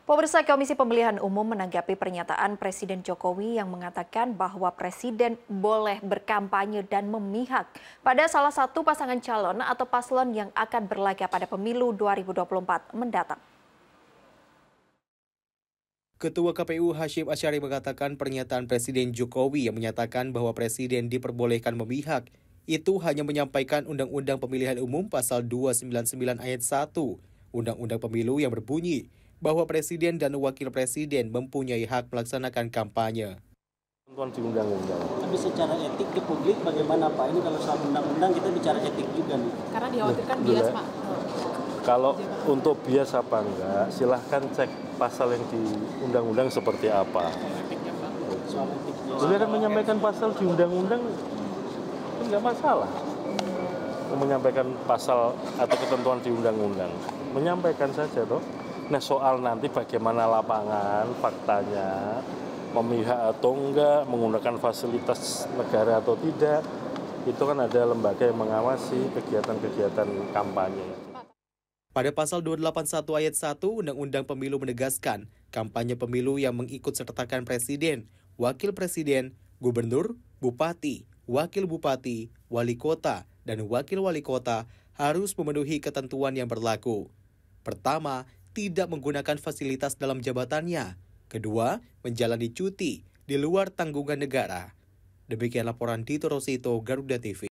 Pemirsa Komisi Pemilihan Umum menanggapi pernyataan Presiden Jokowi yang mengatakan bahwa Presiden boleh berkampanye dan memihak pada salah satu pasangan calon atau paslon yang akan berlaga pada pemilu 2024 mendatang. Ketua KPU Hashim Asyari mengatakan pernyataan Presiden Jokowi yang menyatakan bahwa Presiden diperbolehkan memihak itu hanya menyampaikan Undang-Undang Pemilihan Umum Pasal 299 Ayat 1 Undang-Undang Pemilu yang berbunyi bahwa Presiden dan Wakil Presiden mempunyai hak melaksanakan kampanye. Tuan di undang-undang. Tapi secara etik di publik bagaimana Pak? Ini kalau soal undang-undang kita bicara etik juga nih. Karena dikhawatirkan bias Pak. Kalau untuk bias apa enggak, silahkan cek pasal yang di undang-undang seperti apa. Sebenarnya menyampaikan pasal di undang-undang nggak masalah menyampaikan pasal atau ketentuan di undang-undang menyampaikan saja toh Nah soal nanti bagaimana lapangan faktanya memihak atau enggak, menggunakan fasilitas negara atau tidak, itu kan ada lembaga yang mengawasi kegiatan-kegiatan kampanye. Pada pasal 281 ayat 1 Undang-Undang Pemilu menegaskan, kampanye pemilu yang mengikut sertakan presiden, wakil presiden, gubernur, bupati, wakil bupati, wali kota, dan wakil wali kota harus memenuhi ketentuan yang berlaku. Pertama, tidak menggunakan fasilitas dalam jabatannya. Kedua, menjalani cuti di luar tanggungan negara. Demikian laporan Tito Rosito, Garuda TV.